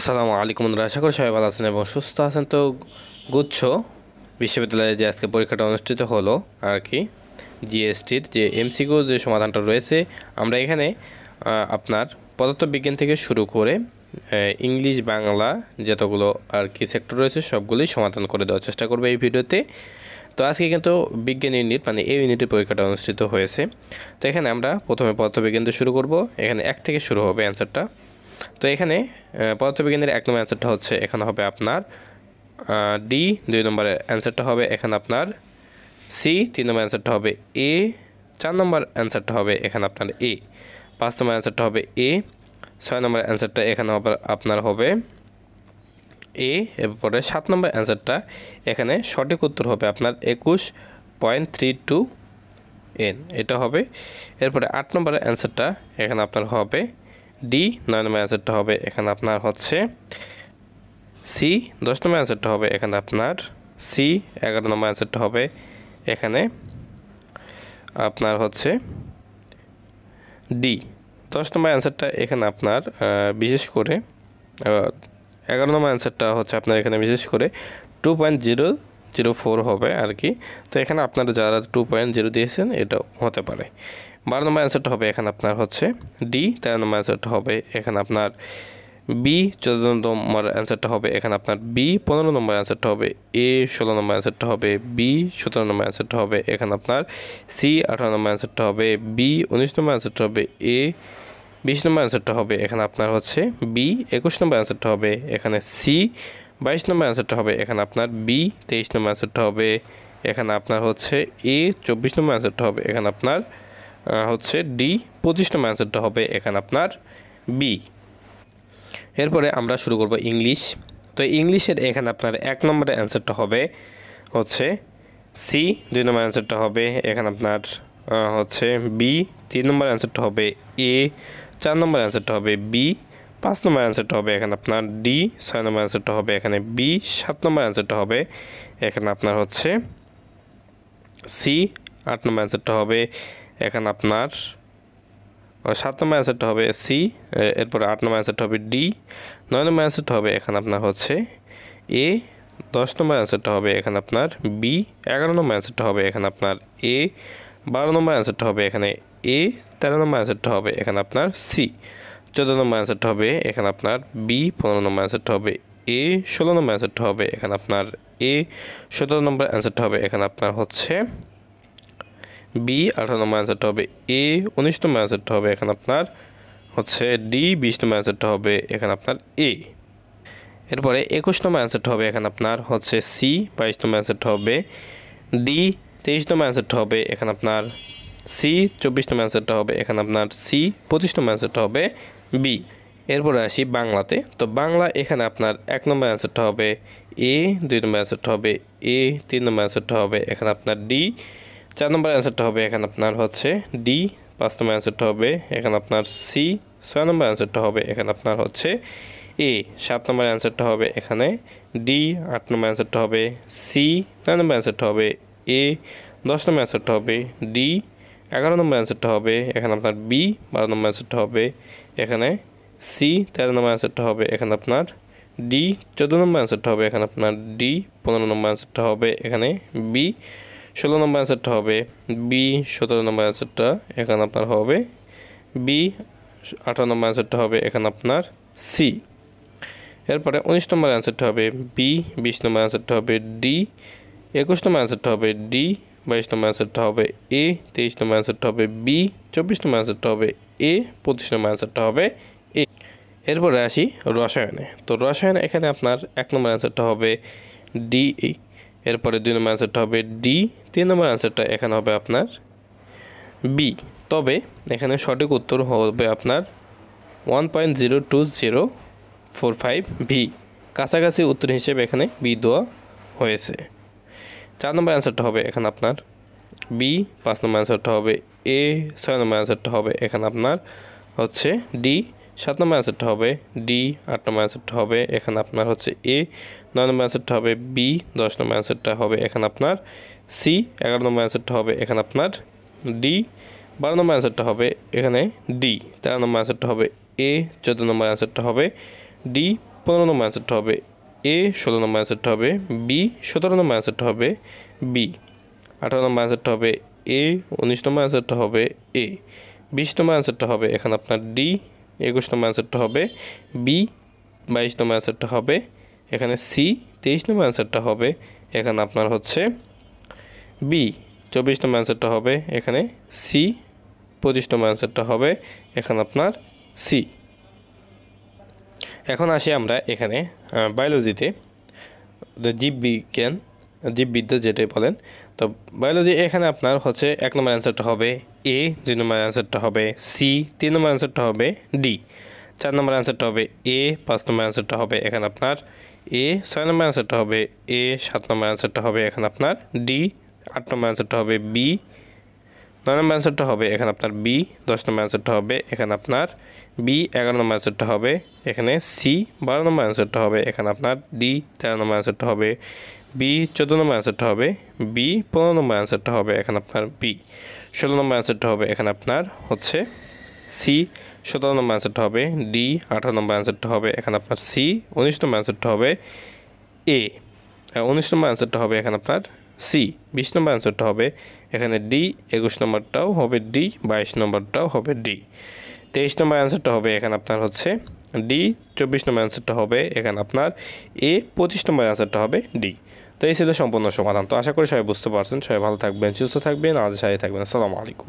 আসসালামু আলাইকুম বন্ধুরা আশা করি সবাই ভালো আছেন এবং সুস্থ আছেন তো গুচ্ছ বিশ্ববিদ্যালয়ে যে আজকে পরীক্ষাটা অনুষ্ঠিত হলো আর কি জিএসটির যে এমসিকিউ যে সমাধানটা রয়েছে আমরা এখানে আপনার পদার্থবিজ্ঞান থেকে শুরু করে ইংলিশ বাংলা যতগুলো আর কি সেক্টর রয়েছে সবগুলি সমাধান করে দেওয়ার চেষ্টা করবে এই ভিডিওতে তো আজকে কিন্তু বিজ্ঞান ইউনিট মানে এই ইউনিটের পরীক্ষাটা অনুষ্ঠিত হয়েছে তো এখানে আমরা প্রথমে পদার্থবিজ্ঞান দিয়ে শুরু করব এখানে এক থেকে শুরু হবে অ্যান্সারটা তো এখানে পদার্থবিজ্ঞানের এক নম্বর অ্যান্সারটা হচ্ছে এখানে হবে আপনার ডি দুই নম্বরের অ্যান্সারটা হবে এখানে আপনার সি তিন নম্বর অ্যান্সারটা হবে এ চার নম্বর অ্যান্সারটা হবে এখানে আপনার এ পাঁচ নম্বর অ্যান্সারটা হবে এ ছয় নম্বর অ্যান্সারটা এখানে আপনার হবে এ এরপরে সাত নম্বর অ্যান্সারটা এখানে সঠিক উত্তর হবে আপনার একুশ পয়েন্ট থ্রি টু এন এটা হবে এরপরে আট নম্বরের অ্যান্সারটা এখানে আপনার হবে ডি নয় নম্বর অ্যান্সারটা হবে এখানে আপনার হচ্ছে সি দশ নম্বর অ্যান্সারটা হবে এখানে আপনার সি এগারো নম্বর অ্যান্সারটা হবে এখানে আপনার হচ্ছে ডি দশ নম্বর অ্যান্সারটা এখানে আপনার বিশেষ করে এগারো নম্বর অ্যান্সারটা হচ্ছে আপনার এখানে বিশেষ করে two point zero zero four হবে আর কি তো এখানে আপনারা যারা টু পয়েন্ট জিরো দিয়েছেন এটা হতে পারে বারো নম্বর অ্যান্সারটা হবে এখানে আপনার হচ্ছে ডি তেরো নম্বর অ্যান্সারটা হবে এখানে আপনার বি চোদ্দ নম্বর অ্যান্সারটা হবে এখানে আপনার বি পনেরো নম্বর অ্যান্সারটা হবে এ ষোলো নম্বর অ্যান্সারটা হবে বি সতেরো নম্বর অ্যান্সারটা হবে এখানে আপনার সি আঠারো নম্বর অ্যান্সারটা হবে বি উনিশ নম্বর অ্যান্সারটা হবে এ বিশ নম্বর অ্যান্সারটা হবে এখানে আপনার হচ্ছে বি একুশ নম্বর অ্যান্সারটা হবে এখানে সি বাইশ নম্বর অ্যান্সারটা হবে এখানে আপনার বি তেইশ নম্বর অ্যান্সারটা হবে এখানে আপনার হচ্ছে এ চব্বিশ নম্বর অ্যান্সারটা হবে এখানে আপনার হচ্ছে ডি পঁচিশ নম্বর অ্যান্সারটা হবে এখানে আপনার বি এরপরে আমরা শুরু করব ইংলিশ তো ইংলিশের এখানে আপনার এক নম্বরের অ্যান্সারটা হবে হচ্ছে সি দুই নম্বর অ্যান্সারটা হবে এখানে আপনার হচ্ছে বি তিন নম্বর অ্যান্সারটা হবে এ চার নম্বর অ্যান্সারটা হবে বি পাঁচ নম্বর অ্যান্সারটা হবে এখানে আপনার ডি ছয় নম্বর অ্যান্সারটা হবে এখানে বি সাত নম্বর অ্যান্সারটা হবে এখানে আপনার হচ্ছে সি আট নম্বর অ্যান্সারটা হবে এখন আপনার সাত নম্বর অ্যান্সারটা হবে সি এরপর আট নম্বর অ্যান্সারটা হবে ডি নয় নম্বর অ্যান্সারটা হবে এখানে আপনার হচ্ছে এ দশ নম্বর অ্যান্সারটা হবে এখানে আপনার বি এগারো নম্বর অ্যান্সারটা হবে এখানে আপনার এ বারো নম্বর অ্যান্সারটা হবে এখানে এ তেরো নম্বর অ্যান্সারটা হবে এখানে আপনার সি চোদ্দো নম্বর অ্যান্সারটা হবে এখানে আপনার বি পনেরো নম্বর অ্যান্সারটা হবে এ ষোলো নম্বর অ্যান্সারটা হবে এখানে আপনার এ সতেরো নম্বর অ্যান্সারটা হবে এখানে আপনার হচ্ছে বি আঠারো নম্বর অ্যান্সারটা হবে এ উনিশ নম্বর অ্যান্সারটা হবে এখানে আপনার হচ্ছে ডি বিশ নম্বর অ্যান্সারটা হবে এখানে আপনার এ এরপরে একুশ নম্বর অ্যান্সারটা হবে এখানে আপনার হচ্ছে সি বাইশ নম্বর অ্যান্সারটা হবে ডি তেইশ নম্বর অ্যান্সারটা হবে এখানে আপনার সি চব্বিশ নম্বর অ্যান্সারটা হবে এখানে আপনার সি পঁচিশ নম্বর অ্যান্সারটা হবে বি এরপরে আসি বাংলাতে তো বাংলা এখানে আপনার এক নম্বর অ্যান্সারটা হবে এ দুই নম্বর অ্যান্সারটা হবে এ তিন নম্বর অ্যান্সারটা হবে এখানে আপনার ডি চার নম্বর অ্যান্সারটা হবে এখানে আপনার হচ্ছে ডি পাঁচ নম্বর অ্যান্সারটা হবে এখানে আপনার সি ছয় নম্বর অ্যান্সারটা হবে এখানে আপনার হচ্ছে এ সাত নম্বর অ্যান্সারটা হবে এখানে ডি আট নম্বর অ্যান্সারটা হবে সি নয় নম্বর অ্যান্সারটা হবে এ দশ নম্বর অ্যান্সারটা হবে ডি এগারো নম্বর অ্যান্সারটা হবে এখানে আপনার বি বারো নম্বর অ্যান্সারটা হবে এখানে সি তেরো নম্বর অ্যান্সারটা হবে এখানে আপনার ডি চোদ্দো নম্বর অ্যান্সারটা হবে এখানে আপনার ডি পনেরো নম্বর অ্যান্সারটা হবে এখানে বি ষোলো নম্বর অ্যান্সারটা হবে বি সতেরো নম্বর অ্যান্সারটা এখানে আপনার হবে বি আঠারো নম্বর অ্যান্সারটা হবে এখানে আপনার সি এরপরে উনিশ নম্বর অ্যান্সারটা হবে বি বিশ নম্বর অ্যান্সারটা হবে ডি একুশ নম্বর অ্যান্সারটা হবে ডি বাইশ নম্বর অ্যান্সারটা হবে এ তেইশ নম্বর অ্যান্সারটা হবে বি চব্বিশ নম্বর অ্যান্সারটা হবে এ পঁচিশ নম্বর অ্যান্সারটা হবে এ এরপরে আসি রসায়নে তো রসায়ন এখানে আপনার এক নম্বর অ্যান্সারটা হবে ডি এরপরে দুই নম্বর অ্যান্সারটা হবে ডি তিন নম্বর অ্যান্সারটা এখানে হবে আপনার বি তবে এখানে সঠিক উত্তর হবে আপনার one point zero two zero four five ভি কাছাকাছি উত্তর হিসেবে এখানে বি দেওয়া হয়েছে চার নম্বর অ্যান্সারটা হবে এখানে আপনার বি পাঁচ নম্বর অ্যান্সারটা হবে এ ছয় নম্বর অ্যান্সারটা হবে এখানে আপনার হচ্ছে ডি সাত নম্বর অ্যান্সারটা হবে ডি আট নম্বর অ্যান্সারটা হবে এখানে আপনার হচ্ছে এ নয় নম্বর অ্যান্সারটা হবে বি দশ নম্বর অ্যান্সারটা হবে এখানে আপনার সি এগারো নম্বর অ্যান্সারটা হবে এখানে আপনার ডি বারো নম্বর অ্যান্সারটা হবে এখানে ডি তেরো নম্বর অ্যান্সারটা হবে এ চোদ্দো নম্বর অ্যান্সারটা হবে ডি পনেরো নম্বর অ্যান্সারটা হবে এ ষোলো নম্বর অ্যান্সারটা হবে বি সতেরো নম্বর অ্যান্সারটা হবে বি আঠারো নম্বর অ্যান্সারটা হবে এ উনিশ নম্বর অ্যান্সারটা হবে এ বিশ নম্বর অ্যান্সারটা হবে এখানে আপনার ডি একুশতম অ্যান্সারটা হবে বি বাইশতম অ্যান্সারটা হবে এখানে সি তেইশতম অ্যান্সারটা হবে এখানে আপনার হচ্ছে বি চব্বিশতম অ্যান্সারটা হবে এখানে সি পঁচিশতম অ্যান্সারটা হবে এখানে আপনার সি এখন আসি আমরা এখানে বায়োলজিতে জীববিজ্ঞান জীববিদ্যা যেটাই বলেন তো বায়োলজি এখানে আপনার হচ্ছে এক নম্বর অ্যান্সারটা হবে এ দুই নম্বর অ্যান্সারটা হবে সি তিন নম্বর অ্যান্সারটা হবে ডি চার নম্বর অ্যান্সারটা হবে এ পাঁচ নম্বর অ্যান্সারটা হবে এখানে আপনার এ ছয় নম্বর অ্যান্সারটা হবে এ সাত নম্বর অ্যান্সারটা হবে এখানে আপনার ডি আট নম্বর অ্যান্সারটা হবে বি নয় নম্বর অ্যান্সারটা হবে এখানে আপনার বি দশ নম্বর অ্যান্সারটা হবে এখানে আপনার বি এগারো নম্বর অ্যান্সারটা হবে এখানে সি বারো নম্বর অ্যান্সারটা হবে এখানে আপনার ডি তেরো নম্বর অ্যান্সারটা হবে বি চোদ্দো নম্বর অ্যান্সারটা হবে বি পনেরো নম্বর অ্যান্সারটা হবে এখানে আপনার বি ষোলো নম্বর অ্যান্সারটা হবে এখানে আপনার হচ্ছে সি সতেরো নম্বর অ্যান্সারটা হবে ডি আঠারো নম্বর অ্যান্সারটা হবে এখানে আপনার সি উনিশ নম্বর অ্যান্সারটা হবে এ উনিশ নম্বর অ্যান্সারটা হবে এখানে আপনার সি বিশ নম্বর অ্যান্সারটা হবে এখানে ডি একুশ নম্বরটাও হবে ডি বাইশ নম্বরটাও হবে ডি তেইশ নম্বর অ্যান্সারটা হবে এখানে আপনার হচ্ছে ডি চব্বিশ নম্বর অ্যান্সারটা হবে এখানে আপনার এ পঁচিশ নম্বর অ্যান্সারটা হবে ডি তো এই ছিল সম্পূর্ণ সমাধান তো আশা করি সবাই বুঝতে পারছেন সবাই ভালো থাকবেন সুস্থ থাকবেন আজ সাথে থাকবেন আসসালামু আলাইকুম